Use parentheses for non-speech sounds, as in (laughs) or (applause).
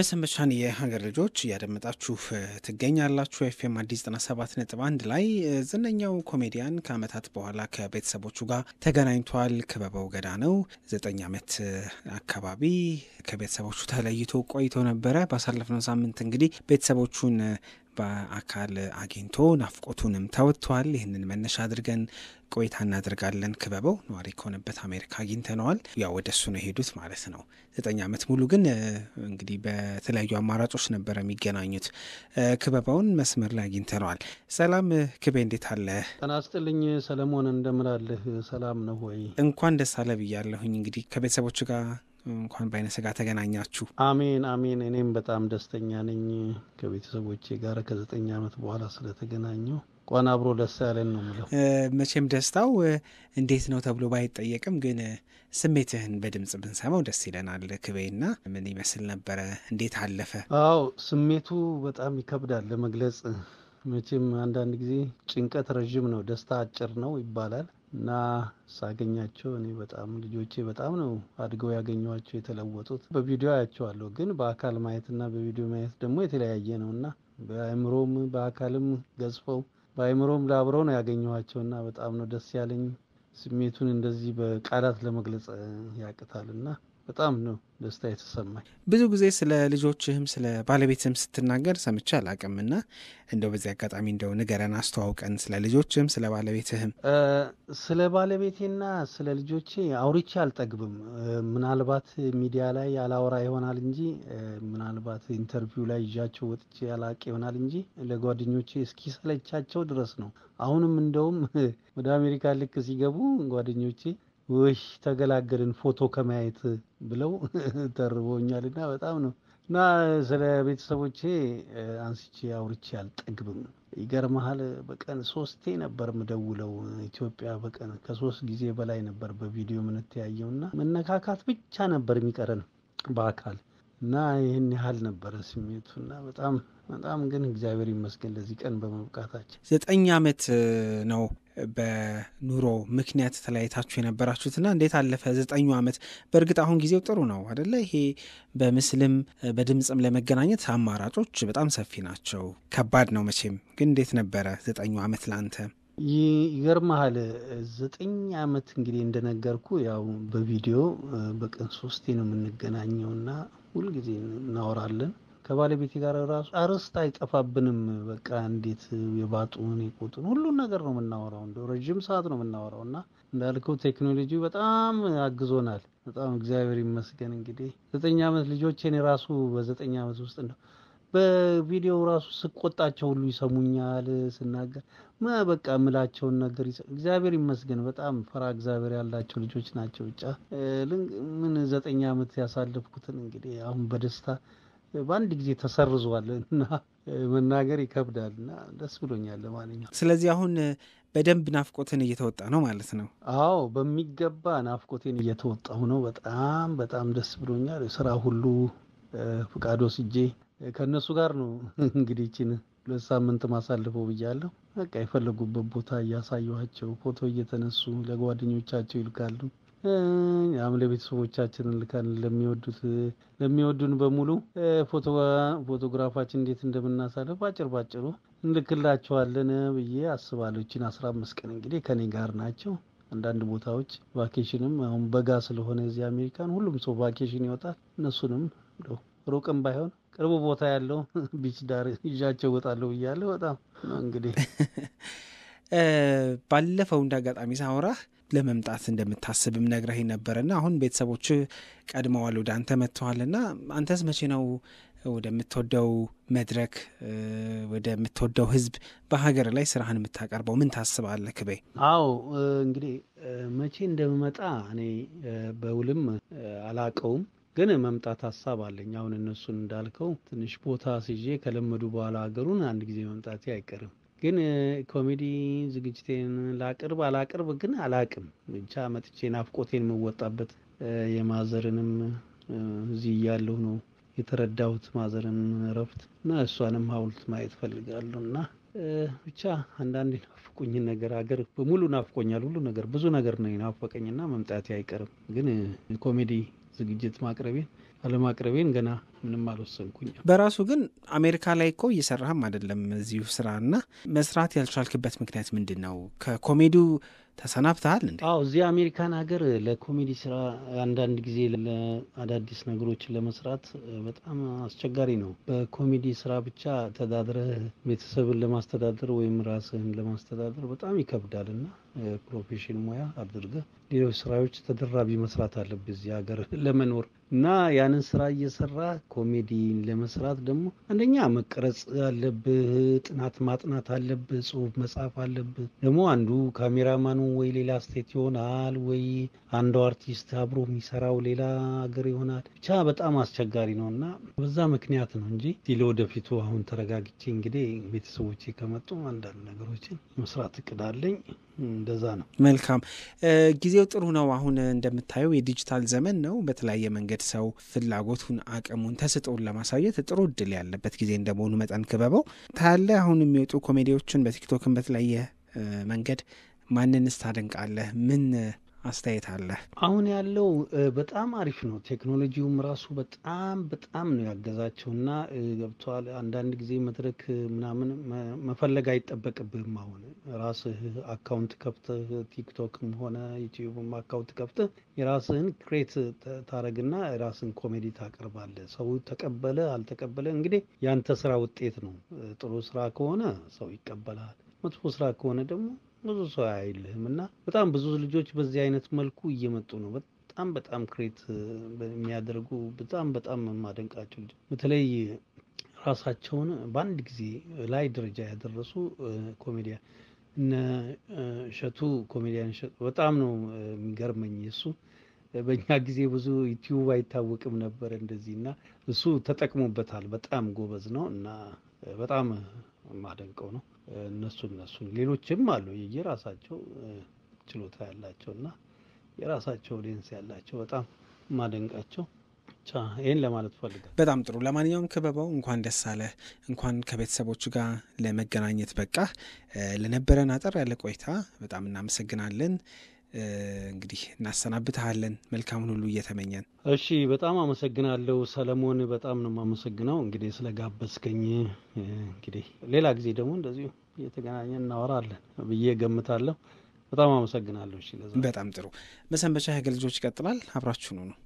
በሰንበቻን የሀገር ልጆች እያደመጣችሁ ትገኛላችሁ። ኤፍኤም አዲስ ሰባት ነጥብ አንድ ላይ ዝነኛው ኮሜዲያን ከአመታት በኋላ ከቤተሰቦቹ ጋር ተገናኝቷል። ክበበው ገዳ ነው። ዘጠኝ አመት አካባቢ ከቤተሰቦቹ ተለይቶ ቆይቶ ነበረ። ባሳለፍነው ሳምንት እንግዲህ ቤተሰቦቹን በአካል አግኝቶ ናፍቆቱንም ተወጥቷል። ይህንን መነሻ አድርገን ቆይታ እናደርጋለን። ክበበው ነዋሪ ከሆነበት አሜሪካ አግኝተነዋል። ያው ወደ እሱ ነው የሄዱት ማለት ነው። ዘጠኝ ዓመት ሙሉ ግን እንግዲህ በተለያዩ አማራጮች ነበረ የሚገናኙት። ክበበውን መስመር ላይ አግኝተነዋል። ሰላም ክቤ፣ እንዴት አለ? ጤና ይስጥልኝ ሰለሞን፣ እንደምናለህ? ሰላም ነው ወይ? እንኳን ደስ አለ ብያለሁኝ። እንግዲህ ከቤተሰቦች ጋር እንኳን በአይነ ስጋ ተገናኛችሁ። አሜን አሜን። እኔም በጣም ደስተኛ ነኝ ከቤተሰቦቼ ጋር ከዘጠኝ ዓመት በኋላ ስለተገናኙ እንኳን አብሮ ደስ ያለን ነው ምለው። መቼም ደስታው እንዴት ነው ተብሎ ባይጠየቅም ግን ስሜትህን በድምጽ ብንሰማው ደስ ይለናል። ክቤና ምን ይመስል ነበረ? እንዴት አለፈ? አዎ ስሜቱ በጣም ይከብዳል ለመግለጽ። መቼም አንዳንድ ጊዜ ጭንቀት ረዥም ነው፣ ደስታ አጭር ነው ይባላል። እና ሳገኛቸው እኔ በጣም ልጆቼ በጣም ነው አድገው ያገኘኋቸው የተለወጡት። በቪዲዮ አያቸዋለሁ፣ ግን በአካል ማየትና በቪዲዮ ማየት ደግሞ የተለያየ ነው እና በአእምሮም በአካልም ገዝፈው በአእምሮም ላብረው ነው ያገኘኋቸው እና በጣም ነው ደስ ያለኝ። ስሜቱን እንደዚህ በቃላት ለመግለጽ ያቅታል እና በጣም ነው ደስታ የተሰማኝ። ብዙ ጊዜ ስለ ልጆችህም ስለ ባለቤትህም ስትናገር ሰምቼ አላቅምና እንደው በዚህ አጋጣሚ እንደው ንገረን፣ አስተዋውቀን ስለ ልጆችህም ስለ ባለቤትህም። ስለ ባለቤቴና ስለ ልጆቼ አውርቼ አልጠግብም። ምናልባት ሚዲያ ላይ ያላወራ ይሆናል እንጂ ምናልባት ኢንተርቪው ላይ ይዣቸው ወጥቼ ያላቅ ይሆናል እንጂ ለጓደኞቼ እስኪሰለቻቸው ድረስ ነው። አሁንም እንደውም ወደ አሜሪካ ልክ ሲገቡ ጓደኞቼ ውይ ተገላገልን ፎቶ ከማየት ብለው (laughs) ተርቦኛልና በጣም ነው እና ስለ ቤተሰቦቼ አንስቼ አውርቼ አልጠግብም። ይገርመሃል፣ በቀን ሶስቴ ነበር ምደውለው ኢትዮጵያ። በቀን ከሶስት ጊዜ በላይ ነበር በቪዲዮ የምንተያየው እና መነካካት ብቻ ነበር የሚቀረን በአካል እና ይህን ያህል ነበረ ስሜቱ እና በጣም በጣም ግን እግዚአብሔር ይመስገን ለዚህ ቀን በመብቃታችን። ዘጠኝ ዓመት ነው በኑሮ ምክንያት ተለያይታችሁ የነበራችሁትና እንዴት አለፈ ዘጠኙ ዓመት? በእርግጥ አሁን ጊዜው ጥሩ ነው አደለ? ይሄ በምስልም በድምፅም ለመገናኘት አማራጮች በጣም ሰፊ ናቸው። ከባድ ነው መቼም። ግን እንዴት ነበረ ዘጠኙ ዓመት ለአንተ? ይገርመሃል ዘጠኝ ዓመት እንግዲህ እንደነገርኩ ያው በቪዲዮ በቀን ሶስቴ ነው የምንገናኘው እና ሁልጊዜ እናወራለን ከባለቤቴ ጋር ራሱ አርስት አይጠፋብንም። በቃ እንዴት የባጡን የቆጡን ሁሉን ነገር ነው የምናወራው። እንደ ረዥም ሰዓት ነው የምናወራው እና እንዳልከው ቴክኖሎጂ በጣም አግዞናል። በጣም እግዚአብሔር ይመስገን። እንግዲህ ዘጠኝ ዓመት ልጆቼን ራሱ በዘጠኝ ዓመት ውስጥ ነው በቪዲዮ ራሱ ስቆጣቸው ሁሉ ይሰሙኛል። ስናገር በቃ ምላቸውን ነገር እግዚአብሔር ይመስገን። በጣም ፈራ እግዚአብሔር ያላቸው ልጆች ናቸው። ብቻ ምን ዘጠኝ ዓመት ያሳለፍኩትን እንግዲህ አሁን በደስታ በአንድ ጊዜ ተሰርዟል እና መናገር ይከብዳል እና ደስ ብሎኛል ለማንኛውም። ስለዚህ አሁን በደንብ ናፍቆትን እየተወጣ ነው ማለት ነው? አዎ በሚገባ ናፍቆቴን እየተወጣሁ ነው። በጣም በጣም ደስ ብሎኛል። ስራ ሁሉ ፍቃድ ወስጄ ከእነሱ ጋር ነው እንግዲህ ችን ሁለት ሳምንት ማሳልፈው ብያለሁ። በቃ የፈለጉበት ቦታ እያሳየኋቸው ፎቶ እየተነሱ ለጓደኞቻቸው ይልካሉ። እኛም ለቤተሰቦቻችን ልከን ለሚወዱት ለሚወዱን በሙሉ ፎቶግራፋችን እንዴት እንደምናሳልፍ ባጭር ባጭሩ እንልክላቸዋለን ብዬ አስባለሁ። ይህችን አስራ አምስት ቀን እንግዲህ ከኔ ጋር ናቸው። አንዳንድ ቦታዎች ቫኬሽንም አሁን በጋ ስለሆነ እዚህ አሜሪካን ሁሉም ሰው ቫኬሽን ይወጣል። እነሱንም ሩቅም ባይሆን ቅርቡ ቦታ ያለው (laughs) ቢች ዳር ይዣቸው ወጣለሁ ብያለሁ። በጣም እንግዲህ (laughs) ባለፈው እንደ አጋጣሚ ሳወራህ ለመምጣት እንደምታስብም ነግረኸኝ ነበርና አሁን ቤተሰቦች ቀድመዋል ወደ አንተ መጥተዋልና አንተስ መቼ ነው ወደምትወደው መድረክ ወደምትወደው ህዝብ በሀገር ላይ ስራህን የምታቀርበው? ምን ታስባለህ ክቤ? አዎ እንግዲህ መቼ እንደምመጣ እኔ በውልም አላቀውም፣ ግን መምጣት ሀሳብ አለኝ። አሁን እነሱን እንዳልከው ትንሽ ቦታ ስዤ ከለመዱ በኋላ ሀገሩን አንድ ጊዜ መምጣቴ አይቀርም። ግን ኮሜዲ ዝግጅቴን ላቅርብ አላቅርብ ግን አላቅም ብቻ መጥቼ ናፍቆቴን የምወጣበት የማዘርንም እዚህ እያለሁ ነው የተረዳሁት ማዘርን እረፍት እና እሷንም ሀውልት ማየት ፈልጋሉ እና ብቻ አንዳንድ የናፍቁኝን ነገር ሀገር በሙሉ ናፍቆኛል። ሁሉ ነገር ብዙ ነገር ነው የናፈቀኝና መምጣቴ አይቀርም። ግን ኮሜዲ ዝግጅት ማቅረቤን አለማቅረቤን ገና ምንም አልወሰንኩኝ። በራሱ ግን አሜሪካ ላይ እኮ እየሰራህም አይደለም እዚሁ ስራ እና መስራት ያልቻልክበት ምክንያት ምንድን ነው? ከኮሜዲው ተሰናብተሃል እንዴ? አዎ፣ እዚህ አሜሪካን ሀገር ለኮሜዲ ስራ አንዳንድ ጊዜ ለአዳዲስ ነገሮችን ለመስራት በጣም አስቸጋሪ ነው። በኮሜዲ ስራ ብቻ ተዳድረህ ቤተሰብን ለማስተዳደር ወይም ራስህን ለማስተዳደር በጣም ይከብዳል እና ፕሮፌሽን ሙያ አድርገህ ሌሎች ስራዎች ተደራቢ መስራት አለብህ እዚህ ሀገር ለመኖር እና ያንን ስራ እየሰራ ኮሜዲን ለመስራት ደግሞ አንደኛ መቀረጽ አለብህ፣ ጥናት ማጥናት አለብህ፣ ጽሁፍ መጻፍ አለብህ። ደግሞ አንዱ ካሜራማኑ ወይ ሌላ ስቴት ይሆናል፣ ወይ አንዱ አርቲስት አብሮ የሚሰራው ሌላ ሀገር ይሆናል። ብቻ በጣም አስቸጋሪ ነው እና በዛ ምክንያት ነው እንጂ ለወደፊቱ አሁን ተረጋግቼ እንግዲህ ቤተሰቦቼ ከመጡ አንዳንድ ነገሮችን መስራት እቅዳለኝ። እንደዛ ነው። መልካም ጊዜው ጥሩ ነው። አሁን እንደምታየው የዲጂታል ዘመን ነው። በተለያየ መንገድ ለመልመድ ሰው ፍላጎቱን፣ አቅሙን፣ ተስጦን ለማሳየት ጥሩ እድል ያለበት ጊዜ እንደመሆኑ መጠን ክበበው ታለ አሁን የሚወጡ ኮሜዲዎችን በቲክቶክን በተለያየ መንገድ ማንንስ ስታደንቃለህ? ምን አስተያየት አለ አሁን ያለው በጣም አሪፍ ነው። ቴክኖሎጂውም ራሱ በጣም በጣም ነው ያገዛቸው እና ገብተዋል። አንዳንድ ጊዜ መድረክ ምናምን መፈለግ አይጠበቅብህም። አሁን ራስህ አካውንት ከፍትህ ቲክቶክም ሆነ ዩቲዩብም አካውንት ከፍትህ የራስህን ክሬት ታደረግና ራስን ኮሜዲ ታቀርባለህ። ሰው ተቀበለ አልተቀበለ እንግዲህ ያንተ ስራ ውጤት ነው። ጥሩ ስራ ከሆነ ሰው ይቀበላል። መጥፎ ስራ ከሆነ ደግሞ ብዙ ሰው አይልህም እና በጣም ብዙ ልጆች በዚህ አይነት መልኩ እየመጡ ነው። በጣም በጣም ክሬት የሚያደርጉ በጣም በጣም የማደንቃቸው ልጆች በተለይ ራሳቸውን በአንድ ጊዜ ላይ ደረጃ ያደረሱ ኮሜዲያ እነ እሸቱ ኮሜዲያን እሸቱ በጣም ነው የሚገርመኝ እሱ በእኛ ጊዜ ብዙ ዩቲዩብ አይታወቅም ነበር እንደዚህ እና እሱ ተጠቅሞበታል። በጣም ጎበዝ ነው እና በጣም ማደንቀው ነው። እነሱ እነሱን ሌሎችም አሉ የየራሳቸው ችሎታ ያላቸው እና የራሳቸው ኦዲየንስ ያላቸው በጣም ማደንቃቸው ብቻ ይህን ለማለት ፈልጋል። በጣም ጥሩ። ለማንኛውም ክበባው እንኳን ደስ አለህ፣ እንኳን ከቤተሰቦቹ ጋር ለመገናኘት በቃህ። ለነበረን አጠር ያለ ቆይታ በጣም እናመሰግናለን። እንግዲህ እናሰናብትሃለን። መልካሙን ሁሉ እየተመኘን እሺ፣ በጣም አመሰግናለሁ ሰለሞን፣ በጣም ነው የማመሰግነው እንግዲህ ስለጋበዝከኝ። እንግዲህ ሌላ ጊዜ ደግሞ እንደዚሁ እየተገናኘን እናወራለን ብዬ ገምታለሁ። በጣም አመሰግናለሁ። በጣም ጥሩ መሰንበቻ የሀገር ልጆች ይቀጥላል። አብራችሁኑ ነው